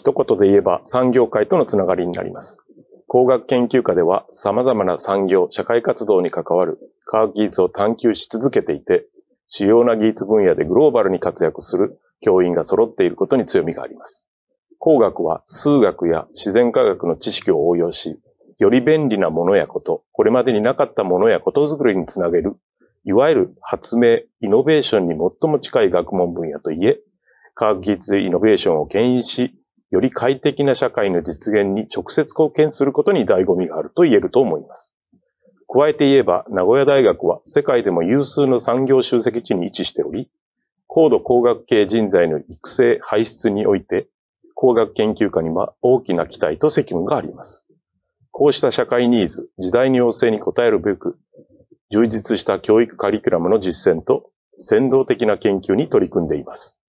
一言で言えば産業界とのつながりになります。工学研究科では様々な産業、社会活動に関わる科学技術を探求し続けていて、主要な技術分野でグローバルに活躍する教員が揃っていることに強みがあります。工学は数学や自然科学の知識を応用し、より便利なものやこと、これまでになかったものやことづくりにつなげる、いわゆる発明、イノベーションに最も近い学問分野といえ、科学技術でイノベーションを牽引し、より快適な社会の実現に直接貢献することに醍醐味があると言えると思います。加えて言えば、名古屋大学は世界でも有数の産業集積地に位置しており、高度工学系人材の育成、排出において、工学研究科には大きな期待と責務があります。こうした社会ニーズ、時代の要請に応えるべく、充実した教育カリキュラムの実践と、先導的な研究に取り組んでいます。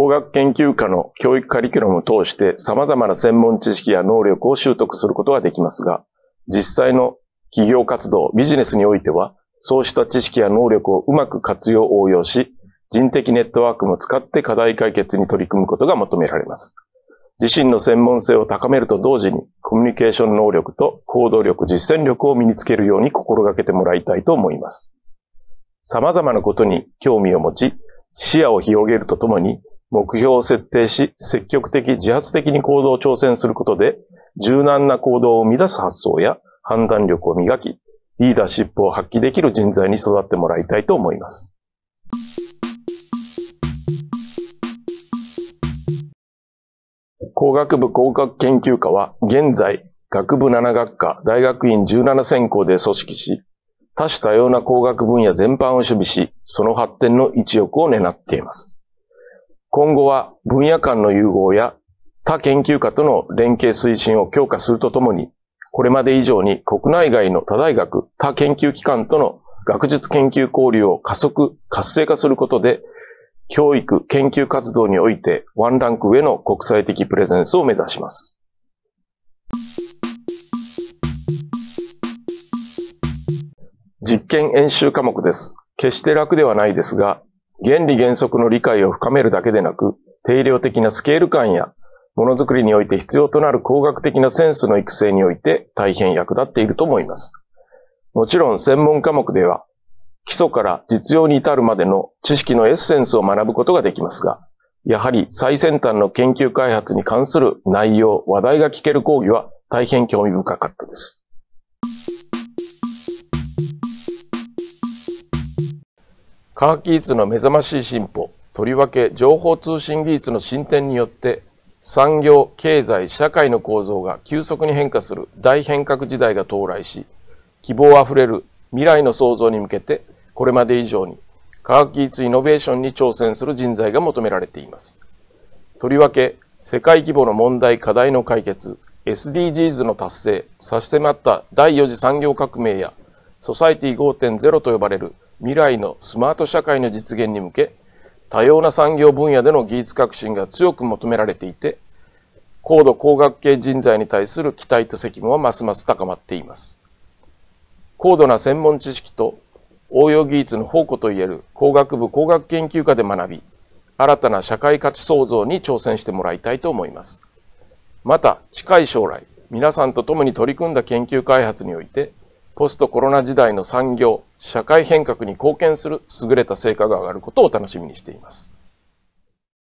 工学研究科の教育カリキュラムを通して様々な専門知識や能力を習得することができますが、実際の企業活動、ビジネスにおいては、そうした知識や能力をうまく活用応用し、人的ネットワークも使って課題解決に取り組むことが求められます。自身の専門性を高めると同時に、コミュニケーション能力と行動力、実践力を身につけるように心がけてもらいたいと思います。様々なことに興味を持ち、視野を広げるとともに、目標を設定し、積極的、自発的に行動を挑戦することで、柔軟な行動を生み出す発想や判断力を磨き、リーダーシップを発揮できる人材に育ってもらいたいと思います。工学部工学研究科は現在学部7学科、大学院17専攻で組織し、多種多様な工学分野全般を守備し、その発展の一翼を担っています。今後は分野間の融合や他研究家との連携推進を強化するとともに、これまで以上に国内外の他大学、他研究機関との学術研究交流を加速、活性化することで、教育、研究活動においてワンランク上の国際的プレゼンスを目指します。実験演習科目です。決して楽ではないですが、原理原則の理解を深めるだけでなく、定量的なスケール感や、ものづくりにおいて必要となる工学的なセンスの育成において大変役立っていると思います。もちろん専門科目では、基礎から実用に至るまでの知識のエッセンスを学ぶことができますが、やはり最先端の研究開発に関する内容、話題が聞ける講義は大変興味深かったです。科学技術の目覚ましい進歩、とりわけ情報通信技術の進展によって、産業、経済、社会の構造が急速に変化する大変革時代が到来し、希望あふれる未来の創造に向けて、これまで以上に科学技術イノベーションに挑戦する人材が求められています。とりわけ、世界規模の問題課題の解決、SDGs の達成、差し迫った第4次産業革命や、ソサイティ5.0と呼ばれる未来のスマート社会の実現に向け、多様な産業分野での技術革新が強く求められていて、高度工学系人材に対する期待と責務はますます高まっています。高度な専門知識と応用技術の宝庫といえる工学部工学研究科で学び、新たな社会価値創造に挑戦してもらいたいと思います。また、近い将来、皆さんと共に取り組んだ研究開発において、ポストコロナ時代の産業、社会変革に貢献する優れた成果が上がることを楽しみにしています。